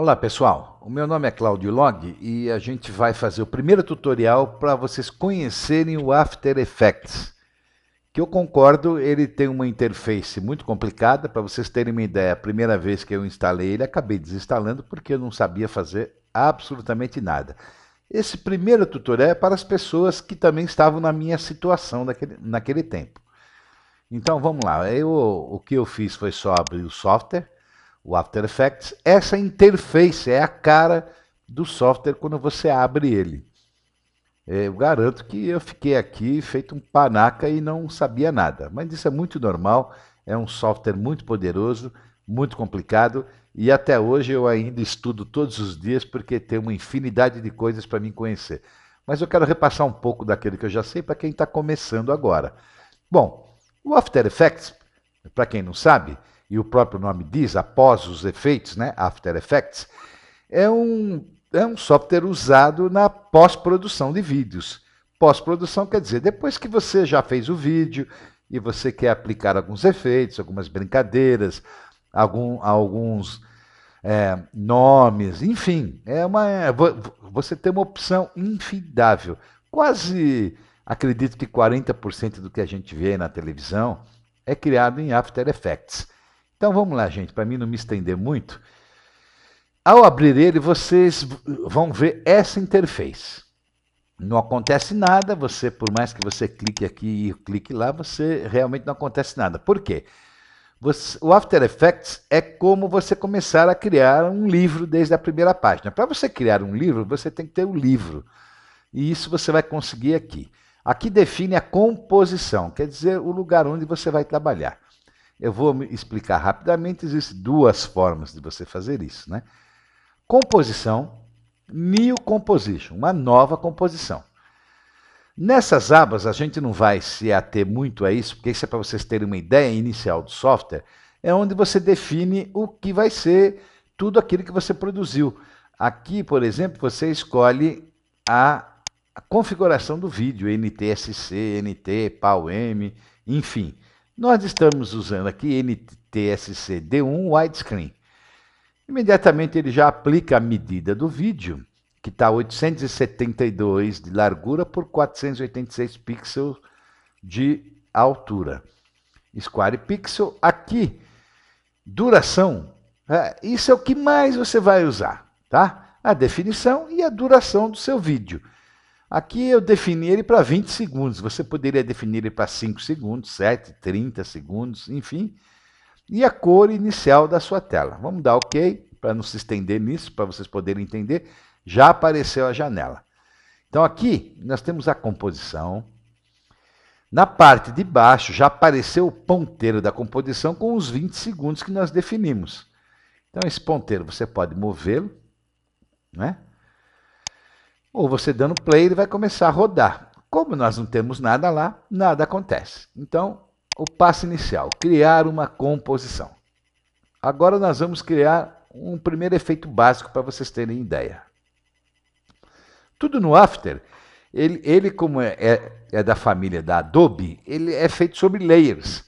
Olá pessoal, o meu nome é Claudio Log e a gente vai fazer o primeiro tutorial para vocês conhecerem o After Effects. Que eu concordo, ele tem uma interface muito complicada, para vocês terem uma ideia, a primeira vez que eu instalei ele, acabei desinstalando porque eu não sabia fazer absolutamente nada. Esse primeiro tutorial é para as pessoas que também estavam na minha situação naquele, naquele tempo. Então vamos lá, eu, o que eu fiz foi só abrir o software, o After Effects, essa interface é a cara do software quando você abre ele. É, eu garanto que eu fiquei aqui feito um panaca e não sabia nada, mas isso é muito normal, é um software muito poderoso, muito complicado e até hoje eu ainda estudo todos os dias porque tem uma infinidade de coisas para mim conhecer. Mas eu quero repassar um pouco daquilo que eu já sei para quem está começando agora. Bom, o After Effects, para quem não sabe, e o próprio nome diz, após os efeitos, né, After Effects, é um, é um software usado na pós-produção de vídeos. Pós-produção quer dizer, depois que você já fez o vídeo e você quer aplicar alguns efeitos, algumas brincadeiras, algum, alguns é, nomes, enfim, é uma, é, você tem uma opção infidável. Quase, acredito que 40% do que a gente vê na televisão é criado em After Effects. Então vamos lá, gente, para mim não me estender muito. Ao abrir ele, vocês vão ver essa interface. Não acontece nada, você, por mais que você clique aqui e clique lá, você realmente não acontece nada. Por quê? Você, o After Effects é como você começar a criar um livro desde a primeira página. Para você criar um livro, você tem que ter o um livro. E isso você vai conseguir aqui. Aqui define a composição, quer dizer, o lugar onde você vai trabalhar. Eu vou explicar rapidamente, existem duas formas de você fazer isso, né? Composição, new composition, uma nova composição. Nessas abas, a gente não vai se ater muito a isso, porque isso é para vocês terem uma ideia inicial do software, é onde você define o que vai ser tudo aquilo que você produziu. Aqui, por exemplo, você escolhe a configuração do vídeo, NTSC, NT, PAL-M, enfim. Nós estamos usando aqui NTSC D1 widescreen. Imediatamente ele já aplica a medida do vídeo, que está 872 de largura por 486 pixels de altura. Square pixel aqui, duração, é, isso é o que mais você vai usar, tá? A definição e a duração do seu vídeo. Aqui eu defini ele para 20 segundos. Você poderia definir ele para 5 segundos, 7, 30 segundos, enfim. E a cor inicial da sua tela. Vamos dar OK para não se estender nisso, para vocês poderem entender. Já apareceu a janela. Então aqui nós temos a composição. Na parte de baixo já apareceu o ponteiro da composição com os 20 segundos que nós definimos. Então esse ponteiro você pode movê-lo, né? ou você dando play, ele vai começar a rodar. Como nós não temos nada lá, nada acontece. Então, o passo inicial, criar uma composição. Agora nós vamos criar um primeiro efeito básico para vocês terem ideia. Tudo no After, ele, ele como é, é, é, da família da Adobe, ele é feito sobre layers.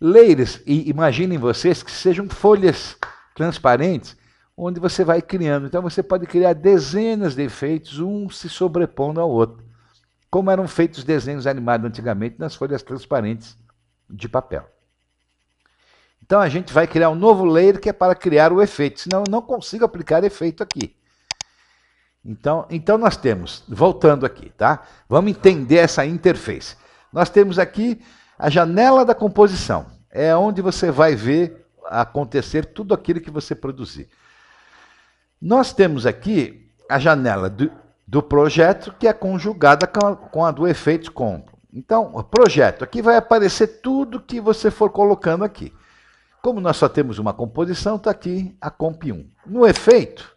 Layers, e imaginem vocês que sejam folhas transparentes onde você vai criando. Então você pode criar dezenas de efeitos, um se sobrepondo ao outro. Como eram feitos os desenhos animados antigamente nas folhas transparentes de papel. Então a gente vai criar um novo layer que é para criar o efeito, senão eu não consigo aplicar efeito aqui. Então, então nós temos, voltando aqui, tá? Vamos entender essa interface. Nós temos aqui a janela da composição. É onde você vai ver acontecer tudo aquilo que você produzir. Nós temos aqui a janela do, do projeto que é conjugada com a, com a do efeito compro. Então, o projeto, aqui vai aparecer tudo que você for colocando aqui. Como nós só temos uma composição, está aqui a comp1. No efeito,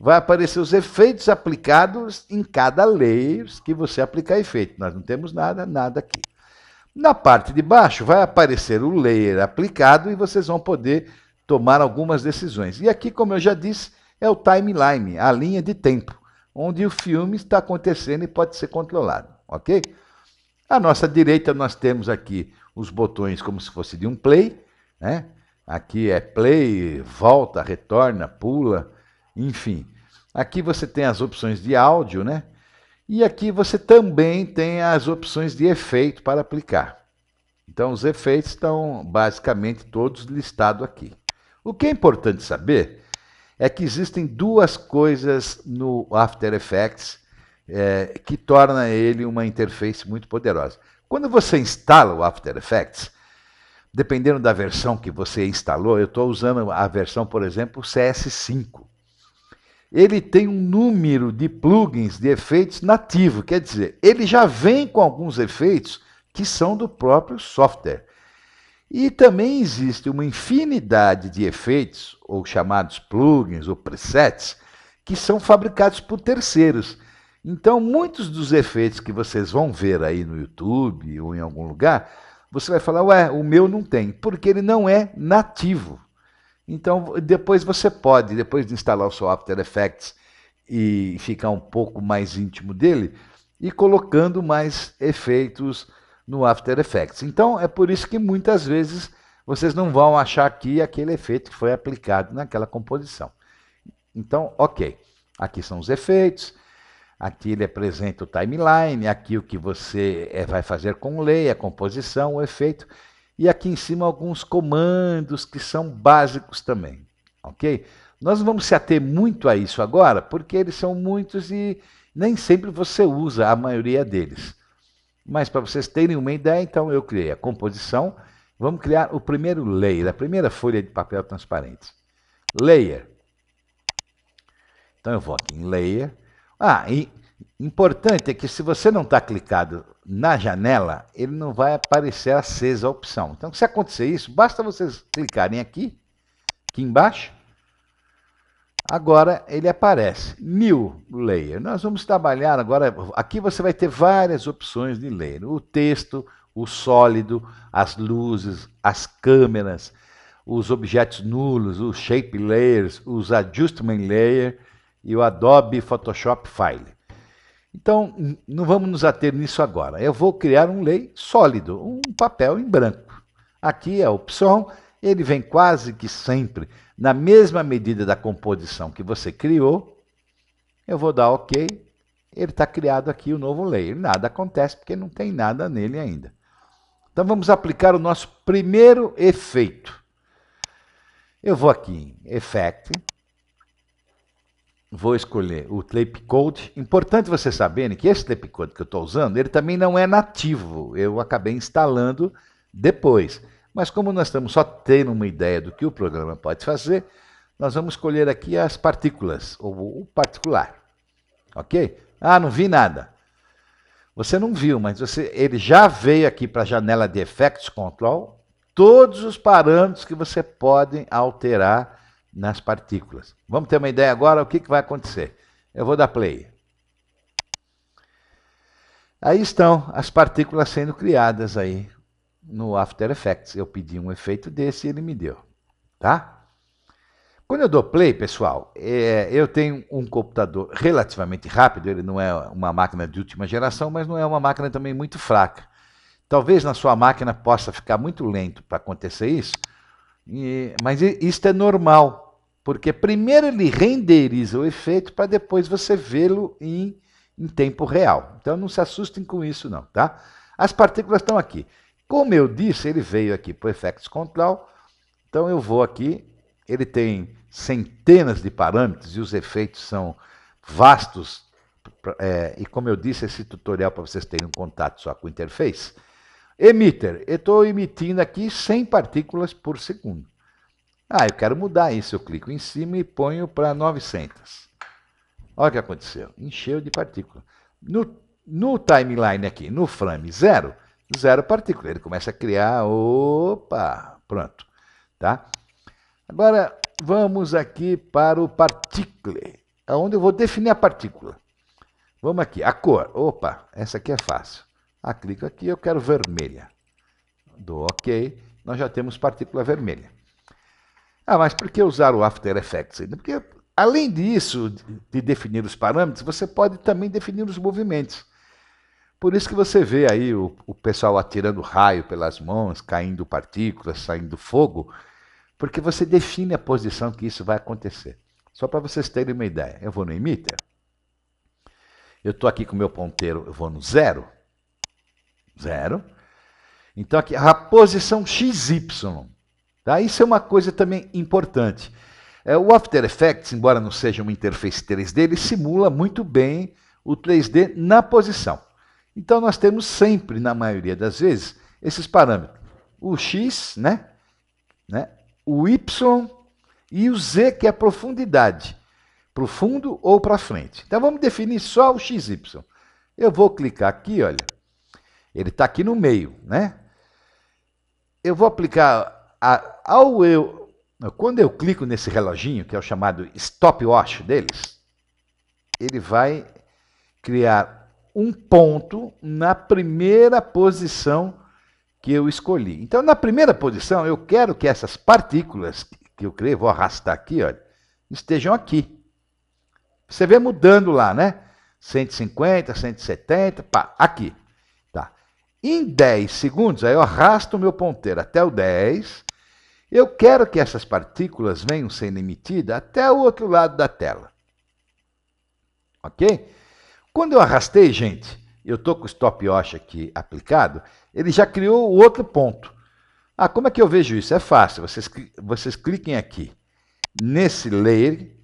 vai aparecer os efeitos aplicados em cada layer que você aplicar efeito. Nós não temos nada, nada aqui. Na parte de baixo vai aparecer o layer aplicado e vocês vão poder tomar algumas decisões. E aqui, como eu já disse, é o timeline, a linha de tempo, onde o filme está acontecendo e pode ser controlado, ok? À nossa direita nós temos aqui os botões como se fosse de um play, né? Aqui é play, volta, retorna, pula, enfim. Aqui você tem as opções de áudio, né? E aqui você também tem as opções de efeito para aplicar. Então os efeitos estão basicamente todos listados aqui. O que é importante saber é que existem duas coisas no After Effects é, que torna ele uma interface muito poderosa. Quando você instala o After Effects, dependendo da versão que você instalou, eu estou usando a versão, por exemplo, CS5. Ele tem um número de plugins de efeitos nativo, quer dizer, ele já vem com alguns efeitos que são do próprio software. E também existe uma infinidade de efeitos, ou chamados plugins ou presets, que são fabricados por terceiros. Então, muitos dos efeitos que vocês vão ver aí no YouTube ou em algum lugar, você vai falar, ué, o meu não tem, porque ele não é nativo. Então, depois você pode, depois de instalar o seu After Effects e ficar um pouco mais íntimo dele, e colocando mais efeitos, no After Effects. Então é por isso que muitas vezes vocês não vão achar aqui aquele efeito que foi aplicado naquela composição. Então, ok. Aqui são os efeitos, aqui ele apresenta o timeline, aqui o que você eh, vai fazer com lei, a composição, o efeito, e aqui em cima alguns comandos que são básicos também, ok? Nós vamos se ater muito a isso agora, porque eles são muitos e nem sempre você usa a maioria deles. Mas para vocês terem uma ideia, então eu criei a composição. Vamos criar o primeiro layer, a primeira folha de papel transparente. Layer. Então eu vou aqui em Layer. Ah, e importante é que se você não está clicado na janela, ele não vai aparecer acesa a opção. Então se acontecer isso, basta vocês clicarem aqui, aqui embaixo, Agora ele aparece, New Layer. Nós vamos trabalhar agora. Aqui você vai ter várias opções de layer: o texto, o sólido, as luzes, as câmeras, os objetos nulos, os shape layers, os adjustment layer e o Adobe Photoshop File. Então, não vamos nos ater nisso agora. Eu vou criar um layer sólido, um papel em branco. Aqui é a opção ele vem quase que sempre na mesma medida da composição que você criou. Eu vou dar OK. Ele está criado aqui o novo layer. Nada acontece porque não tem nada nele ainda. Então vamos aplicar o nosso primeiro efeito. Eu vou aqui em Effect, vou escolher o Tape Code. Importante vocês saberem né, que esse Tape Code que eu estou usando, ele também não é nativo. Eu acabei instalando depois. Mas como nós estamos só tendo uma ideia do que o programa pode fazer, nós vamos escolher aqui as partículas, ou o particular. Ok? Ah, não vi nada. Você não viu, mas você, ele já veio aqui para a janela de Effects Control todos os parâmetros que você pode alterar nas partículas. Vamos ter uma ideia agora o que, que vai acontecer. Eu vou dar play. Aí estão as partículas sendo criadas aí no After Effects. Eu pedi um efeito desse e ele me deu, tá? Quando eu dou play, pessoal, é, eu tenho um computador relativamente rápido, ele não é uma máquina de última geração, mas não é uma máquina também muito fraca. Talvez na sua máquina possa ficar muito lento para acontecer isso, e, mas isto é normal, porque primeiro ele renderiza o efeito para depois você vê-lo em, em tempo real. Então não se assustem com isso não, tá? As partículas estão aqui. Como eu disse, ele veio aqui para o Effects Control, então eu vou aqui, ele tem centenas de parâmetros e os efeitos são vastos, é, e como eu disse, esse tutorial para vocês terem um contato só com a interface. Emitter, eu estou emitindo aqui 100 partículas por segundo. Ah, eu quero mudar isso, eu clico em cima e ponho para 900. Olha o que aconteceu, encheu de partículas. No, no timeline aqui, no frame zero zero partícula. Ele começa a criar, opa, pronto, tá? Agora vamos aqui para o partícula, aonde eu vou definir a partícula. Vamos aqui, a cor. Opa, essa aqui é fácil. Ah, clico aqui, eu quero vermelha. Dou OK, nós já temos partícula vermelha. Ah, mas por que usar o After Effects Porque além disso, de definir os parâmetros, você pode também definir os movimentos. Por isso que você vê aí o, o pessoal atirando raio pelas mãos, caindo partículas, saindo fogo, porque você define a posição que isso vai acontecer. Só para vocês terem uma ideia, eu vou no emitter, eu estou aqui com o meu ponteiro, eu vou no zero, zero. Então aqui a posição XY, tá? Isso é uma coisa também importante. É, o After Effects, embora não seja uma interface 3D, ele simula muito bem o 3D na posição. Então, nós temos sempre, na maioria das vezes, esses parâmetros. O x, né? né? o y e o z, que é a profundidade. Para o fundo ou para frente. Então, vamos definir só o xy. Eu vou clicar aqui, olha. Ele está aqui no meio, né? Eu vou aplicar... A, ao eu, quando eu clico nesse reloginho, que é o chamado stopwatch deles, ele vai criar um ponto na primeira posição que eu escolhi. Então, na primeira posição, eu quero que essas partículas que eu criei, vou arrastar aqui, olha, estejam aqui. Você vê mudando lá, né? 150, 170, pá, aqui. Tá. Em 10 segundos, aí eu arrasto o meu ponteiro até o 10. Eu quero que essas partículas venham sendo emitidas até o outro lado da tela. Ok? Quando eu arrastei, gente, eu estou com o stop loss aqui aplicado, ele já criou o outro ponto. Ah, como é que eu vejo isso? É fácil, vocês, vocês cliquem aqui nesse layer,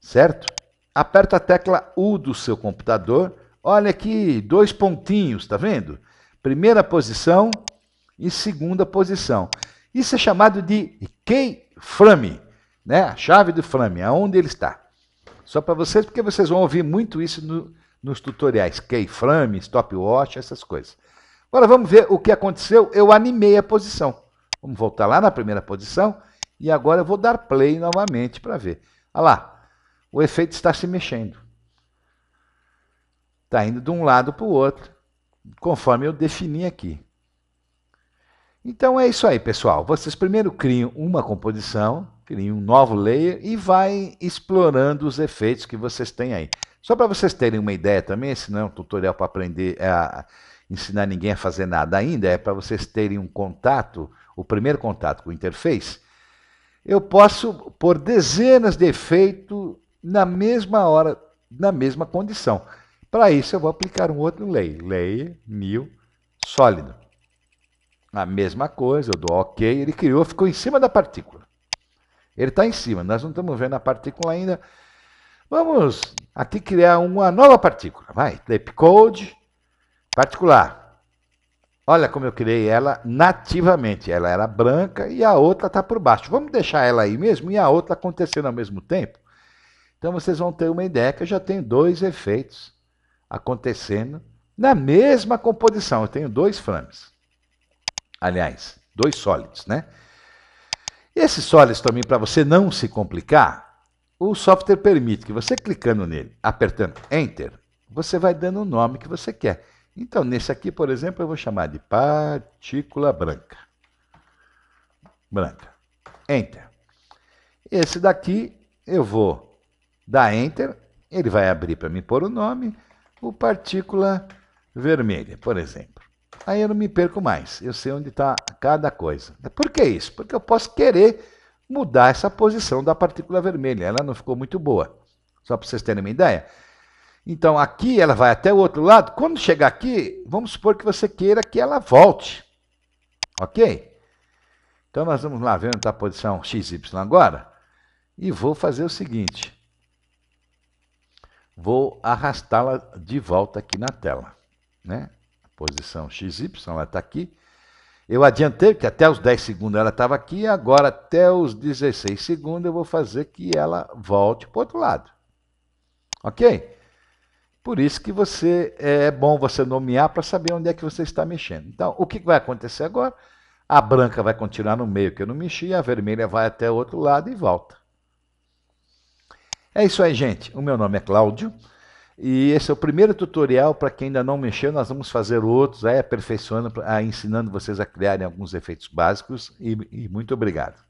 certo? Aperta a tecla U do seu computador, olha aqui, dois pontinhos, tá vendo? Primeira posição e segunda posição. Isso é chamado de key frame, né? A chave do frame, aonde ele está. Só para vocês, porque vocês vão ouvir muito isso no, nos tutoriais keyframe, stopwatch, essas coisas. Agora vamos ver o que aconteceu. Eu animei a posição. Vamos voltar lá na primeira posição e agora eu vou dar play novamente para ver. Olha lá, o efeito está se mexendo. Está indo de um lado para o outro, conforme eu defini aqui. Então é isso aí, pessoal. Vocês primeiro criam uma composição, cria um novo layer e vai explorando os efeitos que vocês têm aí. Só para vocês terem uma ideia também, esse não é um tutorial para aprender a ensinar ninguém a fazer nada ainda, é para vocês terem um contato, o primeiro contato com o interface. Eu posso pôr dezenas de efeitos na mesma hora, na mesma condição. Para isso eu vou aplicar um outro layer, layer new sólido. A mesma coisa, eu dou OK, ele criou, ficou em cima da partícula. Ele está em cima, nós não estamos vendo a partícula ainda. Vamos aqui criar uma nova partícula. Vai, type code particular. Olha como eu criei ela nativamente. Ela era branca e a outra está por baixo. Vamos deixar ela aí mesmo e a outra acontecendo ao mesmo tempo? Então vocês vão ter uma ideia que eu já tenho dois efeitos acontecendo na mesma composição. Eu tenho dois frames. Aliás, dois sólidos, né? Esse sólido também, para você não se complicar, o software permite que você clicando nele, apertando Enter, você vai dando o nome que você quer. Então, nesse aqui, por exemplo, eu vou chamar de partícula branca. Branca. Enter. Esse daqui, eu vou dar Enter, ele vai abrir para mim pôr o nome, o partícula vermelha, por exemplo. Aí eu não me perco mais. Eu sei onde está cada coisa. Por que isso? Porque eu posso querer mudar essa posição da partícula vermelha. Ela não ficou muito boa. Só para vocês terem uma ideia. Então aqui ela vai até o outro lado. Quando chegar aqui, vamos supor que você queira que ela volte. Ok? Então nós vamos lá ver onde está a posição XY agora. E vou fazer o seguinte. Vou arrastá-la de volta aqui na tela. Né? posição XY, ela está aqui. Eu adiantei, que até os 10 segundos ela estava aqui, agora até os 16 segundos eu vou fazer que ela volte para o outro lado. Ok? Por isso que você é, é bom você nomear para saber onde é que você está mexendo. Então, o que vai acontecer agora? A branca vai continuar no meio que eu não mexi, a vermelha vai até o outro lado e volta. É isso aí, gente. O meu nome é Cláudio. E esse é o primeiro tutorial para quem ainda não mexeu. Nós vamos fazer outros, aí é, aperfeiçoando, ah, ensinando vocês a criarem alguns efeitos básicos. e, e muito obrigado.